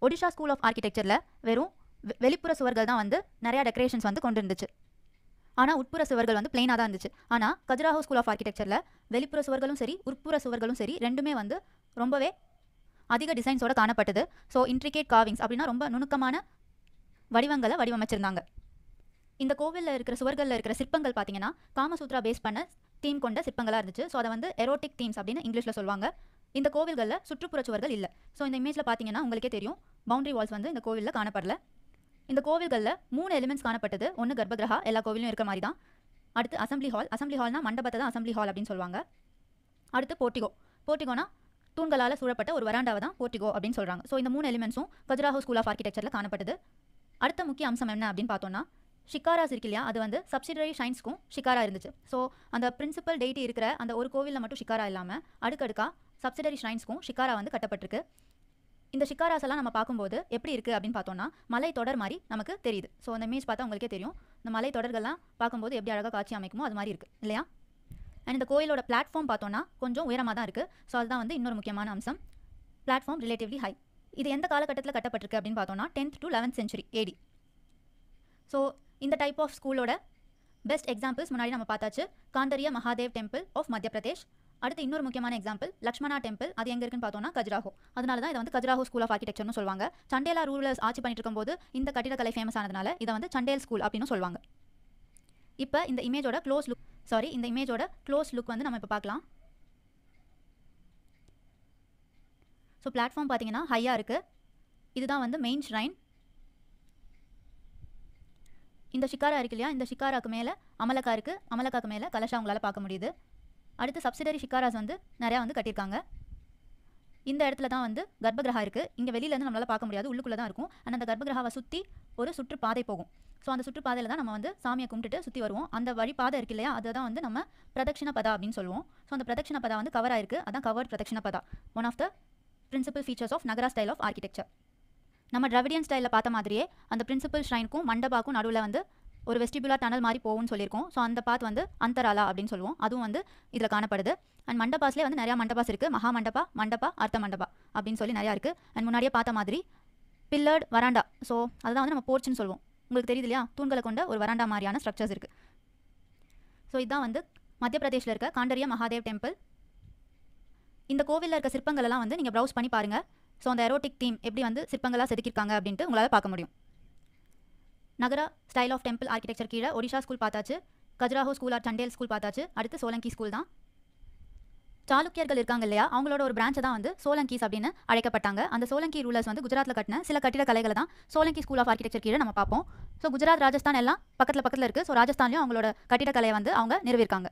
ஒடிஷா ஸ்கூல் ஆஃப் ஆர்கிடெக்சரில் வெறும் வெளிப்புற சுவர்கள் தான் வந்து நிறையா டெக்கரேஷன்ஸ் வந்து கொண்டு இருந்துச்சு ஆனால் உட்புற சுவர்கள் வந்து பிளெயினாக தான் இருந்துச்சு ஆனால் கஜுராஹோ ஸ்கூல் ஆஃப் ஆர்கிடெக்சரில் வெளிப்புற சுவர்களும் சரி உட்புற சுவர்களும் சரி ரெண்டுமே வந்து ரொம்பவே அதிக டிசைன்ஸோட காணப்பட்டது ஸோ இன்ட்ரிகேட் காவிங்ஸ் அப்படின்னா ரொம்ப நுணுக்கமான வடிவங்களை வடிவமைச்சிருந்தாங்க இந்த கோவிலில் இருக்கிற சுவர்களில் இருக்கிற சிற்பங்கள் பார்த்தீங்கன்னா காமசூத்ரா பேஸ் பண்ண தீம் கொண்ட சிற்பங்களாக இருந்துச்சு ஸோ அதை வந்து எரோட்டிக் தீம்ஸ் அப்படின்னு இங்கிலீஷில் சொல்லுவாங்க இந்த கோவில்களில் சுற்றுப்புற சுவர்கள் இல்லை ஸோ இந்த இமேஜில் பார்த்தீங்கன்னா உங்களுக்கே தெரியும் பவுண்டரி வால்ஸ் வந்து இந்த கோவிலில் காணப்படல இந்த கோவில்களில் மூணு எலிமெண்ட்ஸ் காணப்பட்டது ஒன்று கர்ப்பகிரகா எல்லா கோவிலும் இருக்கிற மாதிரி தான் அடுத்து அசம்பிளி ஹால் அசம்பிளி ஹால்னா மண்டபத்தை தான் அசம்பிளி ஹால் அப்படின்னு சொல்லுவாங்க அடுத்து போர்ட்டிகோ போர்ட்டிகோனா தூண்களால் சூழப்பட்ட ஒரு வராண்டாவை தான் போர்ட்டிகோ அப்படின்னு சொல்கிறாங்க ஸோ இந்த மூணு எலிமெண்ட்ஸும் கஜராஹோ ஸ்கூல் ஆஃப் ஆர்கிடெக்சரில் காணப்பட்டது அடுத்த முக்கிய அம்சம் என்ன அப்படின்னு பார்த்தோன்னா ஷிகாராஸ் இருக்கு இல்லையா அது வந்து சப்சிடரி ஷைன்ஸ்க்கும் ஷிகாரா இருந்துச்சு ஸோ அந்த பிரின்சிபல் டெய்ட்டி இருக்கிற அந்த ஒரு கோவிலில் மட்டும் ஷிகாரா இல்லாமல் அடுக்கடுக்காக சப்சிடரி ஷைன்ஸ்க்கும் ஷிகாரா வந்து கட்டப்பட்டிருக்கு இந்த ஷிகாராஸ் எல்லாம் நம்ம பார்க்கும்போது எப்படி இருக்குது அப்படின்னு பார்த்தோம்னா மலை தொடர் மாதிரி நமக்கு தெரியுது ஸோ அந்த இமேஜ் பார்த்தா உங்களுக்கே தெரியும் இந்த மலை தொடர்கள்லாம் பார்க்கும்போது எப்படி அழகாக காட்சி அமைக்குமோ அது மாதிரி இருக்குது இல்லையா அண்ட் இந்த கோயிலோட பிளாட்ஃபார்ம் பார்த்தோன்னா கொஞ்சம் உயரமாக தான் இருக்குது ஸோ அதுதான் வந்து இன்னொரு முக்கியமான அம்சம் பிளாட்ஃபார்ம் ரிலேட்டிவ்லி ஹை இது எந்த காலகட்டத்தில் கட்டப்பட்டிருக்கு அப்படின்னு பார்த்தோம்னா tenth to eleventh century AD so இந்த டைப் ஆஃப் ஸ்கூலோட பெஸ்ட் எக்ஸாம்பிள்ஸ் முன்னாடி நம்ம பார்த்தாச்சு காந்தரிய மகாதேவ் டெம்பிள் ஆஃப் மத்திய பிரதேஷ் அடுத்து இன்னொரு முக்கியமான எக்ஸாம்பிள் லக்ஷ்மணா டெம்பிள் அது எங்கே இருக்குன்னு பார்த்தோம்னா கஜராஹோ அதனால தான் இதை வந்து கஜராஹோ ஸ்கூல் ஆஃப் ஆர்கிடெக்சர்னு சொல்லுவாங்க சண்டேலா ரூரல்ஸ் ஆட்சி பண்ணிட்டு இருக்கும்போது இந்த கட்டிடக்கலை ஃபேமஸ் ஆனதுனால இதை வந்து சண்டேல் ஸ்கூல் அப்படின்னு சொல்லுவாங்க இப்போ இந்த இமேஜோட க்ளோஸ் லுக் சாரி இந்த இமேஜோட க்ளோஸ் லுக் வந்து நம்ம இப்போ பார்க்கலாம் ஸோ பிளாட்ஃபார்ம் பார்த்தீங்கன்னா ஹையாக இருக்குது இதுதான் வந்து மெயின் ஷ்ரைன் இந்த ஷிக்காரா இருக்கு இல்லையா இந்த ஷிக்காராக்கு மேலே அமலக்கா இருக்குது அமலக்காக்கு மேலே கலஷா உங்களால் பார்க்க முடியுது அடுத்து சப்சிடரி ஷிக்காராஸ் வந்து நிறையா வந்து கட்டியிருக்காங்க இந்த இடத்துல தான் வந்து கர்ப்பகிரகா இருக்குது இங்கே வெளியிலேருந்து நம்மளால் பார்க்க முடியாது உள்ளுக்குள்ளே தான் இருக்கும் ஆனால் அந்த கர்ப்பகிரகாவை சுற்றி ஒரு சுற்றுப்பாதை போகும் ஸோ அந்த சுற்றுப்பாதையில் தான் நம்ம வந்து சாமியை கும்பிட்டுட்டு சுற்றி வருவோம் அந்த வழிபாதை இருக்கு இல்லையா அதை தான் வந்து நம்ம பிரதட்சிண பதா அப்படின்னு சொல்லுவோம் ஸோ அந்த பிரதட்சிண பதா வந்து கவர் ஆயிருக்கு அதான் cover pradakshina patha one of the principal features of Nagara style of architecture நம்ம டிராவிடியன் ஸ்டைலில் பார்த்த மாதிரியே அந்த பிரின்சிபல் ஷ்ரைனுக்கும் மண்டபாக்கும் நடுவில் வந்து ஒரு வெஸ்டிபுலா டனல் மாதிரி போகும்னு சொல்லியிருக்கோம் ஸோ அந்த பாத் வந்து அந்தராலா அப்படின்னு சொல்லுவோம் அதுவும் வந்து இதில் காணப்படுது அண்ட் மண்டபாஸ்லேயே வந்து நிறையா மண்டபாஸ் இருக்குது மகா மண்டபா மண்டபா அர்த்த மண்டபா அப்படின்னு சொல்லி நிறையா இருக்குது அண்ட் முன்னாடியே பார்த்த மாதிரி பில்லர்ட் வராண்டா ஸோ அதுதான் வந்து நம்ம போர்ச்சுன்னு சொல்லுவோம் உங்களுக்கு தெரியுது இல்லையா தூண்களை கொண்ட ஒரு வராண்டா மாதிரியான ஸ்ட்ரக்சர்ஸ் இருக்குது ஸோ இதுதான் வந்து மத்திய பிரதேஷில் இருக்க காண்டரிய மகாதேவ் டெம்பிள் இந்த கோவிலில் இருக்க எல்லாம் வந்து நீங்கள் ப்ரௌஸ் பண்ணி பாருங்கள் ஸோ அந்த எரோட்டிக் தீம் எப்படி வந்து சிற்பங்களாக செதுக்கியிருக்காங்க அப்படின்ட்டு உங்களால் பார்க்க முடியும் Nagara style of temple architecture கீழே ஒடிஷா ஸ்கூல் பார்த்தாச்சு Khajuraho school or Chandel school பார்த்தாச்சு அடுத்து சோலங்கி ஸ்கூல் தான் சாளுக்கியர்கள் இருக்காங்க இல்லையா அவங்களோட ஒரு பிரான்ச்சை தான் வந்து சோலங்கீஸ் அப்படின்னு அழைக்கப்பட்டாங்க அந்த சோலங்கி ரூலர்ஸ் வந்து குஜராத்தில் கட்டின சில கட்டிட கலைகளை தான் சோலங்கி ஸ்கூல் ஆஃப் ஆர்கிடெக்சர் கீழே நம்ம பார்ப்போம் ஸோ குஜராத் ராஜஸ்தான் எல்லாம் பக்கத்தில் பக்கத்தில் இருக்குது ஸோ ராஜஸ்தான்லையும் அவங்களோட கட்டிடக்கலையை வந்து அவங்க நிறுவிருக்காங்க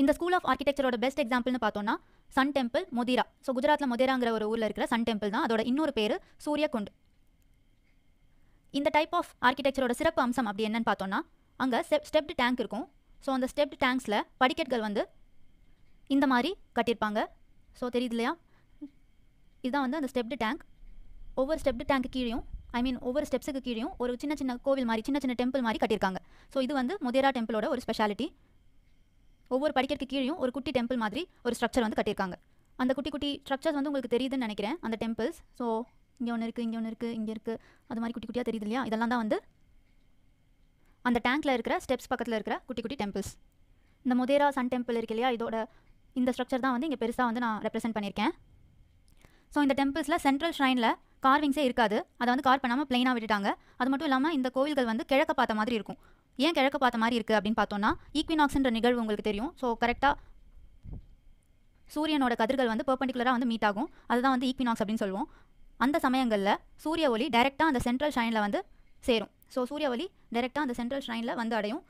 இந்த ஸ்கூல் ஆஃப் ஆர்கிடெக்சரோட பெஸ்ட் எக்ஸாம்பிள்னு பார்த்தோம்னா சன் டெம்பிள் மொதிரா ஸோ குஜராத்தில் மொதிராங்கிற ஒரு ஊரில் இருக்கிற சன் டெம்பிள் தான் அதோட இன்னொரு பேர் சூரியகுண்ட் இந்த டைப் ஆஃப் ஆர்கிடெக்சரோட சிறப்பு அம்சம் அப்படி என்னன்னு பார்த்தோம்னா அங்கே ஸ்டெப் ஸ்டெப்டு டேங்க் இருக்கும் ஸோ அந்த ஸ்டெப்டு டேங்க்ஸில் படிக்கட்கள் வந்து இந்த மாதிரி கட்டியிருப்பாங்க ஸோ தெரியுது இல்லையா இதுதான் வந்து அந்த ஸ்டெப்டு டேங்க் ஒவ்வொரு ஸ்டெப்டு டேங்க் கீழேயும் ஐ மீன் ஒவ்வொரு ஸ்டெப்ஸுக்கு கீழேயும் ஒரு சின்ன சின்ன கோவில் மாதிரி சின்ன சின்ன டெம்பிள் மாதிரி கட்டியிருக்காங்க ஸோ இது வந்து மொதேரா டெம்பிளோட ஒரு ஸ்பெஷாலிட்டி ஒவ்வொரு படிக்கிறதுக்கு கீழேயும் ஒரு குட்டி டெம்பிள் மாதிரி ஒரு ஸ்ட்ரக்சர் வந்து கட்டியிருக்காங்க அந்த குட்டி குட்டி ஸ்ட்ரக்சர்ஸ் வந்து உங்களுக்கு தெரியுதுன்னு நினைக்கிறேன் அந்த டெம்பிள்ஸ் ஸோ இங்கே ஒன்று இருக்குது இங்கே ஒன்று இருக்குது இங்கே இருக்குது அது மாதிரி குட்டி குட்டியாக தெரியுது இல்லையா இதெல்லாம் தான் வந்து அந்த டேங்க்கில் இருக்கிற ஸ்டெப்ஸ் பக்கத்தில் இருக்கிற குட்டி குட்டி டெம்பிள்ஸ் இந்த முதேரா சன் டெம்பிள் இருக்கு இல்லையா இதோட இந்த ஸ்ட்ரக்சர் தான் வந்து இங்கே பெருசாக வந்து நான் ரெப்ரசென்ட் பண்ணியிருக்கேன் ஸோ இந்த டெம்பிள்ஸில் சென்ட்ரல் ஷ்ரைனில் கார்விங்ஸே இருக்காது அதை வந்து கார் பண்ணாமல் பிளெயினாக விட்டுட்டாங்க அது மட்டும் இல்லாமல் இந்த கோவில்கள் வந்து கிழக்க பார்த்த மாதிரி இருக்கும் ஏன் கிழக்கு பார்த்த மாதிரி இருக்குது அப்படின்னு பார்த்தோன்னா ஈக்வினாக்ஸ்ன்ற நிகழ்வு உங்களுக்கு தெரியும் ஸோ கரெக்டாக சூரியனோட கதிர்கள் வந்து பர்பண்டிகுலராக வந்து மீட் ஆகும் அதுதான் வந்து ஈக்வினாக்ஸ் அப்படின்னு சொல்லுவோம் அந்த சமயங்களில் சூரிய ஒளி டைரெக்டாக அந்த சென்ட்ரல் ஷைனில் வந்து சேரும் ஸோ சூரிய ஒளி டைரெக்டாக அந்த சென்ட்ரல் ஷைனில் வந்து அடையும்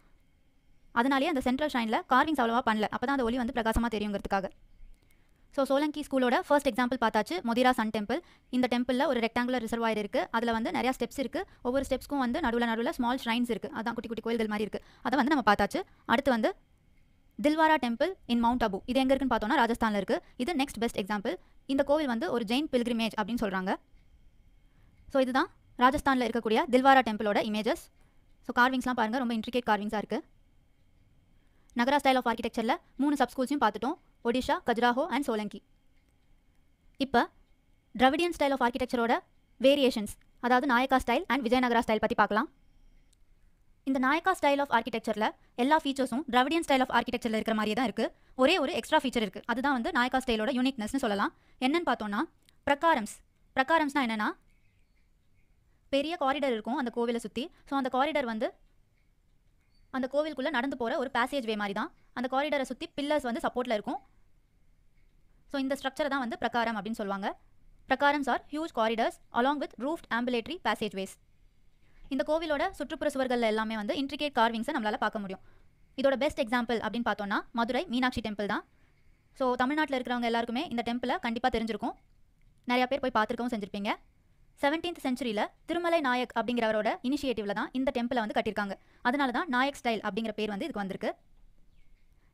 அதனாலேயே அந்த சென்ட்ரல் ஷைனில் கார்விங்ஸ் அவ்வளோவா பண்ணல அப்போ தான் அந்த ஒளி வந்து பிரகாசமாக தெரியுங்கிறதுக்காக ஸோ சோலங்கி ஸ்கூலோட ஃபர்ஸ்ட் எக்ஸாம்பிள் பார்த்தாச்சு மொதிரா சன் டெம்பிள் இந்த டெம்பிளில் ஒரு ரெக்டாங்குலர் ரிசர்வாயர் இருக்குது அதில் வந்து நிறையா ஸ்டெப்ஸ் இருக்குது ஒவ்வொரு ஸ்டெப்ஸ்க்கும் வந்து நடுவில் நடுவில் ஸ்மால் ஷ்ரைன்ஸ் இருக்குது அதான் குட்டி குட்டி கோயில்கள் மாதிரி இருக்குது அதை வந்து நம்ம பார்த்தாச்சு அடுத்து வந்து Dilwara temple in Mount Abu இது எங்கே இருக்குன்னு பார்த்தோன்னா ராஜஸ்தானில் இருக்குது இது நெக்ஸ்ட் பெஸ்ட் எக்ஸாம்பிள் இந்த கோவில் வந்து ஒரு ஜெயின் பில்கிரிமேஜ் அப்படின்னு சொல்கிறாங்க ஸோ இதுதான் ராஜஸ்தானில் இருக்கக்கூடிய தில்வாரா டெம்பிளோட இமேஜஸ் ஸோ கார்விங்ஸ்லாம் பாருங்கள் ரொம்ப இன்ட்ரிகேட் கார்விங்ஸாக இருக்குது நகரா ஸ்டைல் ஆஃப் ஆர்கிடெக்சரில் மூணு சப்ஸ்கூல்ஸையும் பார்த்துட்டோம் ஒடிஷா கஜ்ராஹோ அண்ட் சோலங்கி இப்போ ட்ரவிடியன் ஸ்டைல் ஆஃப் ஆர்கிடெக்சரோட வேரியேஷன்ஸ் அதாவது Nayaka style and Vijayanagara style பற்றி பார்க்கலாம் இந்த நாயக்கா ஸ்டைல் ஆஃப் ஆர்கிடெக்சரில் எல்லா ஃபீச்சர்ஸும் ட்ரவிடியன் ஸ்டைல் ஆஃப் ஆர்கிடெக்சரில் இருக்கிற மாதிரியே தான் இருக்குது ஒரே ஒரு எக்ஸ்ட்ரா ஃபீச்சர் இருக்குது அதுதான் வந்து நாயக்கா ஸ்டைலோட யூனிக்னஸ்னு சொல்லலாம் என்னன்னு பார்த்தோன்னா பிரகாரம்ஸ் பிரகாரம்ஸ்னால் என்னென்னா பெரிய காரிடர் இருக்கும் அந்த கோவிலை சுற்றி ஸோ அந்த காரிடர் வந்து அந்த கோவிலுக்குள்ளே நடந்து போகிற ஒரு பேசேஜ் வே மாதிரி தான் அந்த காரிடரை சுற்றி பில்லர்ஸ் வந்து சப்போர்ட்டில் இருக்கும் ஸோ இந்த ஸ்ட்ரக்சர் தான் வந்து பிரகாரம் அப்படின்னு சொல்லுவாங்க prakarams are huge corridors along with roofed ambulatory passage ways இந்த கோவிலோட சுற்றுப்புற சுவர்களில் எல்லாமே வந்து இன்ட்ரிகேட் கார்விங்ஸை நம்மளால் பார்க்க முடியும் இதோட பெஸ்ட் எக்ஸாம்பிள் அப்படின்னு பார்த்தோன்னா மதுரை மீனாட்சி டெம்பிள் தான் ஸோ தமிழ்நாட்டில் இருக்கிறவங்க எல்லாருக்குமே இந்த டெம்பிளை கண்டிப்பாக தெரிஞ்சிருக்கும் நிறையா பேர் போய் பார்த்துருக்கவும் செஞ்சுருப்பீங்க செவன்டீன்த் செஞ்சுரியில் திருமலை நாயக் அப்படிங்கிறவரோட இனிஷியேட்டிவ்ல தான் இந்த டெம்பிளை வந்து கட்டியிருக்காங்க அதனால தான் நாயக் ஸ்டைல் அப்படிங்கிற பேர் வந்து இதுக்கு வந்திருக்கு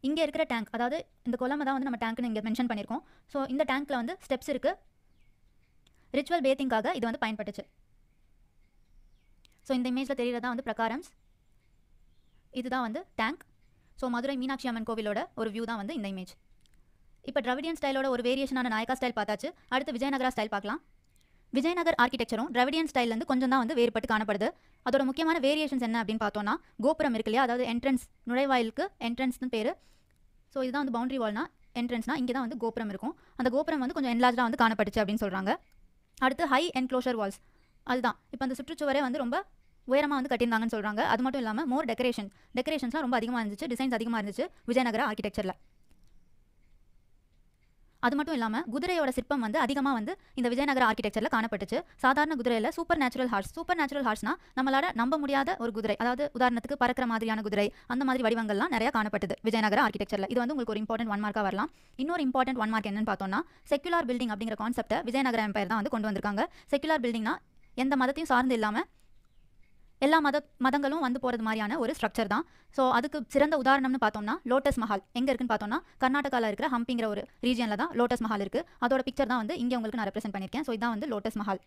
இங்கே இருக்கிற டேங்க் அதாவது இந்த குழம்பு தான் வந்து நம்ம டேங்க்குன்னு இங்கே மென்ஷன் பண்ணியிருக்கோம் ஸோ இந்த டேங்க்கில் வந்து ஸ்டெப்ஸ் இருக்குது ரிச்சுவல் பேத்திங்காக இது வந்து பயன்பட்டுச்சு ஸோ இந்த இமேஜில் தெரிகிறதா வந்து பிரகாரம்ஸ் இதுதான் வந்து டேங்க் ஸோ மதுரை மீனாட்சி அம்மன் கோவிலோட ஒரு வியூ தான் வந்து இந்த இமேஜ் இப்போ ட்ரவிடியன் ஸ்டைலோட ஒரு வேரியேஷனான நாயக்கா ஸ்டைல் பார்த்தாச்சு அடுத்து விஜயநகரா ஸ்டைல் பார்க்கலாம் விஜயநகர் ஆர்கிடெக்சரும் திராவிடியன் ஸ்டைல்லேருந்து கொஞ்சம் தான் வந்து வேறுபட்டு காணப்படுது அதோட முக்கியமான வேரியேஷன்ஸ் என்ன அப்படின்னு பார்த்தோம்னா கோபுரம் இருக்கு இல்லையா அதாவது என்ட்ரன்ஸ் நுழைவாயிலுக்கு என்ட்ரன்ஸ்னு பேர் ஸோ இதுதான் வந்து பவுண்டரி வால்னா என்ட்ரன்ஸ்னா இங்கே தான் வந்து கோபுரம் இருக்கும் அந்த கோபுரம் வந்து கொஞ்சம் என்லாஜாக வந்து காணப்பட்டுச்சு அப்படின்னு சொல்கிறாங்க அடுத்து ஹை என்க்ளோஷர் வால்ஸ் அதுதான் இப்போ அந்த சுற்றுச்சுவரே வந்து ரொம்ப உயரமாக வந்து கட்டியிருந்தாங்கன்னு சொல்கிறாங்க அது மட்டும் இல்லாமல் மோர் டெக்கரேஷன் டெக்கரேஷன்ஸ்லாம் ரொம்ப அதிகமாக இருந்துச்சு டிசைன்ஸ் அதிகமாக இருந்துச்சு விஜயநகர ஆர்கிடெக்சரில் அது மட்டும் இல்லாமல் குதிரையோட சிற்பம் வந்து அதிகமாக வந்து இந்த விஜயநகர ஆர்கிடெக்சரில் காணப்பட்டுச்சு சாதாரண குதிரையில் supernatural horse supernatural ஹார்ஸ்னா நம்மளால நம்ப முடியாத ஒரு குதிரை அதாவது உதாரணத்துக்கு பறக்கிற மாதிரியான குதிரை அந்த மாதிரி வடிவங்கள்லாம் நிறைய காணப்பட்டது விஜயநகர ஆர்கிடெக்சரில் இது வந்து உங்களுக்கு ஒரு இம்பார்ட்டன்ட் ஒன் மார்க்காக வரலாம் இன்னொரு இம்பார்ட்டன்ட் ஒன் மார்க் என்னன்னு பார்த்தோம்னா செக்யூலார் பில்டிங் அப்படிங்கிற கான்செப்ட்டை விஜயநகர எம்பையர் தான் வந்து கொண்டு வந்திருக்காங்க செக்யூலார் பில்டிங்னா எந்த மதத்தையும் சார்ந்து இல்லாமல் எல்லா மத மதங்களும் வந்து போகிறது மாதிரியான ஒரு ஸ்ட்ரக்சர் தான் ஸோ அதுக்கு சிறந்த உதாரணம்னு பார்த்தோம்னா லோட்டஸ் மஹால் எங்கே இருக்குன்னு பார்த்தோம்னா கர்நாடகாவில் இருக்கிற ஹம்பிங்கிற ஒரு ரீஜனில் தான் லோட்டஸ் மஹால் இருக்குது அதோட பிக்சர் தான் வந்து இங்கே உங்களுக்கு நான் ரெப்ரெசென்ட் பண்ணியிருக்கேன் ஸோ இதான் வந்து lotus Mahal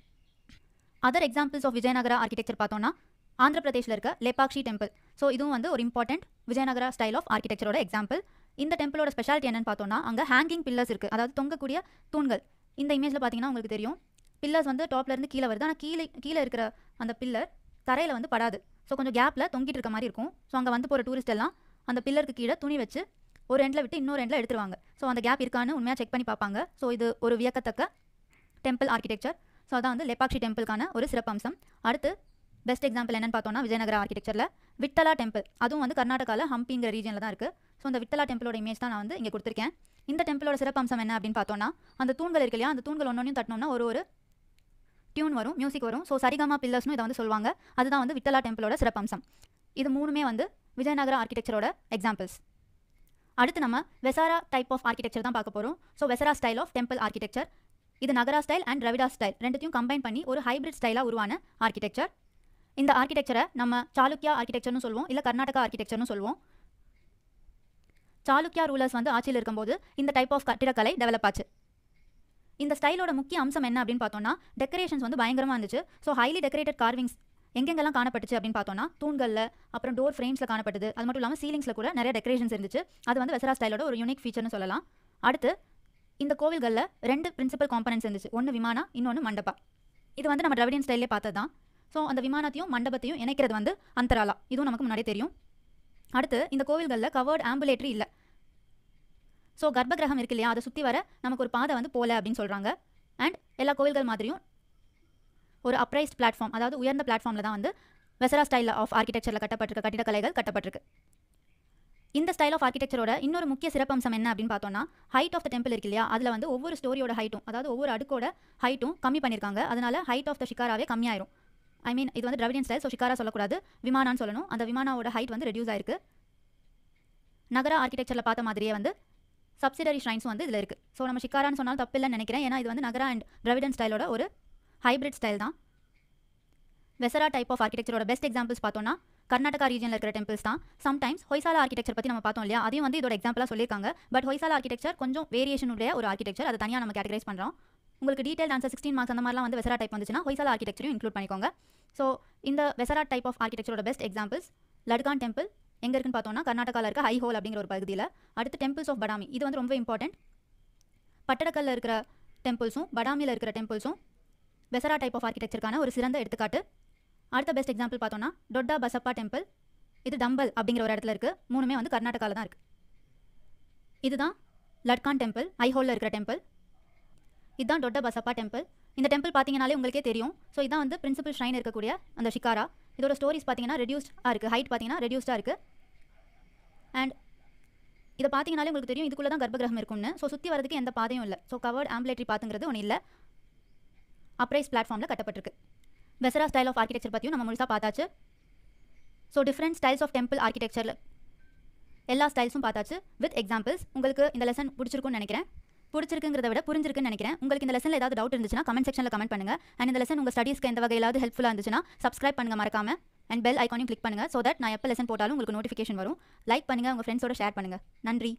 other examples of Vijayanagara architecture பார்த்தோம்னா ஆந்திர பிரதேஷில் இருக்க லேபாக்ஷி டெம்பிள் ஸோ இதுவும் வந்து ஒரு இம்பார்ட்டண்ட் விஜயநகர ஸ்டைல் ஆஃப் ஆர்கிடெக்சரோட எக்ஸாம்பிள் இந்த டெம்பிளோட ஸ்பெஷாலிட்டி என்னென்னு பார்த்தோம்னா அங்கே ஹேங்கிங் பில்லர்ஸ் இருக்குது அதாவது தொங்கக்கூடிய தூண்கள் இந்த இமேஜில் பார்த்தீங்கன்னா உங்களுக்கு தெரியும் பில்லர்ஸ் வந்து டாப்லேருந்து கீழே வருது ஆனால் கீழே கீழே இருக்கிற அந்த பில்லர் தரையில் வந்து படாது ஸோ கொஞ்சம் கேப்பில் தொங்கிட்டு இருக்க மாதிரி இருக்கும் ஸோ அங்கே வந்து போகிற டூரிஸ்ட் எல்லாம் அந்த பில்லருக்கு கீழே துணி வச்சு ஒரு எண்டில் விட்டு இன்னொரு எண்டில் எடுத்துருவாங்க ஸோ அந்த கேப் இருக்கான்னு உண்மையாக செக் பண்ணி பார்ப்பாங்க ஸோ இது ஒரு வியக்கத்தக்க டெம்பிள் ஆர்கிடெக்சர் ஸோ அதான் வந்து லெப்பாக்ஷி டெம்பிள்கான ஒரு சிறப்பம்சம் அடுத்து பெஸ்ட் எக்ஸாம்பிள் என்னென்னு பார்த்தோம்னா விஜயநகர ஆர்கிடெக்சரில் விட்டலா டெம்பிள் அதுவும் வந்து கர்நாடகாவில் ஹம்பிங்கிற ரீஜனில் தான் இருக்குது ஸோ அந்த விட்டலா டெம்பிளோட இமேஜ் தான் நான் வந்து இங்கே கொடுத்துருக்கேன் இந்த டெம்பிளோட சிறப்பம்சம் என்ன அப்படின்னு பார்த்தோன்னா அந்த தூண்கள் இருக்கு இல்லையா அந்த தூண்கள் ஒன்று ஒன்றையும் தட்டினோம்னா ஒரு ஒரு டியூன் வரும் மியூசிக் வரும் ஸோ சரிகமா பில்லர்ஸ்னு இதை வந்து சொல்லுவாங்க அதுதான் வந்து விட்டலா டெம்பிளோட சிறப்பம்சம் இது மூணுமே வந்து விஜயநகர ஆர்கிடெக்சரோட எக்ஸாம்பிள்ஸ் அடுத்து நம்ம வெசாரா டைப் ஆஃப் ஆர்கிடெக்சர் தான் பார்க்க போகிறோம் so Vesara style of temple architecture இது Nagara style and Dravida style ரெண்டுத்தையும் கம்பைன் பண்ணி ஒரு ஹைபிரிட் ஸ்டைலாக உருவான ஆர்கிடெக்சர் இந்த ஆர்கிடெக்சரை நம்ம சாளுக்கியா ஆர்கிடெக்சர்னு சொல்லுவோம் இல்லை கர்நாடகா ஆர்கிடெக்சர்னு சொல்லுவோம் சாளுக்கியா ரூலர்ஸ் வந்து ஆட்சியில் இருக்கும்போது இந்த டைப் ஆஃப் கட்டிடக்கலை டெவலப் ஆச்சு இந்த ஸ்டைலோட முக்கிய அம்சம் என்ன அப்படின்னு பார்த்தோம்னா டெக்கரேஷன்ஸ் வந்து பயங்கரமாக இருந்துச்சு ஸோ ஹைலி டெக்கரேட்டட் கார்விங்ஸ் எங்கெங்கெல்லாம் காணப்பட்டுச்சு அப்படின்னு பார்த்தோம்னா தூண்களில் அப்புறம் டோர் ஃப்ரேம்ஸில் காணப்பட்டது அது மட்டும் இல்லாமல் சீலிங்ஸில் கூட நிறைய டெக்கரேஷன்ஸ் இருந்துச்சு அது வந்து வெசரா ஸ்டைலோட ஒரு யூனிக் ஃபீச்சர்னு சொல்லலாம் அடுத்து இந்த கோவில்களில் ரெண்டு பிரின்சிபல் காம்பனன்ஸ் இருந்துச்சு ஒன்று விமானம் இன்னொன்று மண்டபா இது வந்து நம்ம ட்ரவிடியன் ஸ்டைலே பார்த்தது தான் ஸோ அந்த விமானத்தையும் மண்டபத்தையும் இணைக்கிறது வந்து அந்தராலா இதுவும் நமக்கு முன்னாடியே தெரியும் அடுத்து இந்த கோவில்களில் கவர்டு ஆம்புலேட்டரி இல்லை ஸோ கர்ப்பகிரகம் இருக்குது இல்லையா அதை சுற்றி வர நமக்கு ஒரு பாதை வந்து போகல அப்படின்னு சொல்கிறாங்க அண்ட் எல்லா கோவில்கள் மாதிரியும் ஒரு அப்ரைஸ்ட் பிளாட்ஃபார்ம் அதாவது உயர்ந்த பிளாட்ஃபார்மில் தான் வந்து வெசரா ஸ்டைல் ஆஃப் ஆர்கிடெக்சரில் கட்டப்பட்டிருக்க கட்டிடக்கலைகள் கட்டப்பட்டிருக்கு இந்த ஸ்டைல் ஆஃப் ஆர்கிடெக்சரோட இன்னொரு முக்கிய சிறப்பம்சம் என்ன அப்படின்னு பார்த்தோம்னா ஹைட் ஆஃப் த டெம்பிள் இருக்கு இல்லையா அதில் வந்து ஒவ்வொரு ஸ்டோரியோட ஹைட்டும் அதாவது ஒவ்வொரு அடுக்கோட ஹைட்டும் கம்மி பண்ணியிருக்காங்க அதனால ஹைட் ஆஃப் த ஷிகாராவே கம்மியாயிரும் ஐ மீன் இது வந்து டிராவிடியன் ஸ்டைல் ஸோ ஷிகாரா சொல்லக்கூடாது விமானான்னு சொல்லணும் அந்த விமானாவோட ஹைட் வந்து ரெடியூஸ் ஆயிருக்கு நகர ஆர்கிடெக்சரில் பார்த்த மாதிரியே வந்து சப்சிடரி ஷ்ரைன்ஸும் வந்து இதில் இருக்குது ஸோ நம்ம ஷிக்காரான்னு சொன்னாலும் தப்பில்லைன்னு நினைக்கிறேன் ஏன்னா இது வந்து நகரா அண்ட் ட்ரவிடன் ஸ்டைலோட ஒரு ஹைப்ரிட் ஸ்டைல் தான் வெசரா டைப் ஆஃப் ஆர்கிடெக்சரோட பெஸ்ட் எக்ஸாம்பிள்ஸ் பார்த்தோம்னா கர்நாடகா ரீஜனில் இருக்கிற டெம்பிள்ஸ் தான் சம்டைம்ஸ் ஹொய்சாலா ஆர்கிடெக்சர் பற்றி நம்ம பார்த்தோம் இல்லையா அதையும் வந்து இதோட எக்ஸாம்பிளாக சொல்லியிருக்காங்க பட் ஹொய்சாலா ஆர்கிடெக்சர் கொஞ்சம் உடைய ஒரு ஆர்கிடெக்சர் அதை தனியாக நம்ம கேட்டகரைஸ் பண்ணுறோம் உங்களுக்கு டீடைல் ஆன்சர் சிக்ஸ்டீன் மார்க்ஸ் அந்த மாதிரிலாம் வந்து வெசரா டைப் வந்துச்சுன்னா ஹொய்சாலா ஆர்கிடெக்சரையும் இன்க்ளூட் பண்ணிக்கோங்க ஸோ இந்த வெசரா டைப் ஆஃப் ஆர்கிடெக்சரோட பெஸ்ட் எக்ஸாம்பிள்ஸ் லட்கான் டெம்பிள் எங்கே இருக்குன்னு பார்த்தோம்னா கர்நாடகாவில் இருக்க ஹோல் அப்படிங்கிற ஒரு பகுதியில் அடுத்து டெம்பிள்ஸ் ஆஃப் படாமி இது வந்து ரொம்ப இம்பார்ட்டண்ட் பட்டடக்கல்லில் இருக்கிற டெம்பிள்ஸும் படாமியில் இருக்கிற டெம்பிள்ஸும் பெசரா டைப் ஆஃப் ஆர்கிடெக்சருக்கான ஒரு சிறந்த எடுத்துக்காட்டு அடுத்த பெஸ்ட் எக்ஸாம்பிள் பார்த்தோம்னா டொட்டா பசப்பா டெம்பிள் இது டம்பல் அப்படிங்கிற ஒரு இடத்துல இருக்குது மூணுமே வந்து கர்நாடகாவில் தான் இருக்குது இதுதான் லட்கான் டெம்பிள் ஐஹோலில் இருக்கிற டெம்பிள் இதுதான் டொட்டா பசப்பா டெம்பிள் இந்த டெம்பிள் பார்த்தீங்கனாலே உங்களுக்கே தெரியும் ஸோ இதான் வந்து பிரின்சிபல் ஷ்ரைன் இருக்கக்கூடிய அந்த ஷிகாரா இதோட ஸ்டோரிஸ் பார்த்தீங்கன்னா ரெடியூஸ்டாக இருக்குது ஹைட் பார்த்தீங்கன்னா ரெடியூஸ்டாக இருக்குது அண்ட் இதை பார்த்தீங்கனாலே உங்களுக்கு தெரியும் இதுக்குள்ளே தான் கர்ப்பகிரகம் இருக்கும்னு ஸோ சுற்றி வரதுக்கு எந்த பாதையும் இல்லை ஸோ கவர்ட் ஆம்பிளேட்டரி பார்த்துங்கிறது ஒன்றும் இல்லை அப்ரைஸ் பிளாட்ஃபார்மில் கட்டப்பட்டிருக்கு வெசரா ஸ்டைல் ஆஃப் ஆர்கிடெக்சர் பற்றியும் நம்ம முழுசாக பார்த்தாச்சு so different styles of temple ஆர்கிடெக்சரில் எல்லா ஸ்டைல்ஸும் பார்த்தாச்சு வித் எக்ஸாம்பிள்ஸ் உங்களுக்கு இந்த லெசன் பிடிச்சிருக்குன்னு நினைக்கிறேன் பிடிச்சிருக்குங்கிறத விட புரிஞ்சிருக்குன்னு நினைக்கிறேன் உங்களுக்கு இந்த லெசனில் ஏதாவது டவுட் இருந்துச்சுன்னா கமெண்ட் செக்ஷனில் கமெண்ட் பண்ணுங்க அண்ட் இந்த லெசன் உங்கள் ஸ்டடீஸ்க்கு எந்த வகையிலாவது ஹெல்ப்ஃபுல்லாக இருந்துச்சுன்னா சப்ஸ்கிரைப் பண்ணுங்கள் மறக்காம அண்ட் பெல் ஐக்கானையும் கிளிக் பண்ணுங்க ஸோ தட் நான் எப்போ லெசன் போட்டாலும் உங்களுக்கு நோட்டிஃபிகேஷன் வரும் லைக் பண்ணுங்கள் உங்கள் ஃப்ரெண்ட்ஸோட ஷேர் பண்ணுங்கள் நன்றி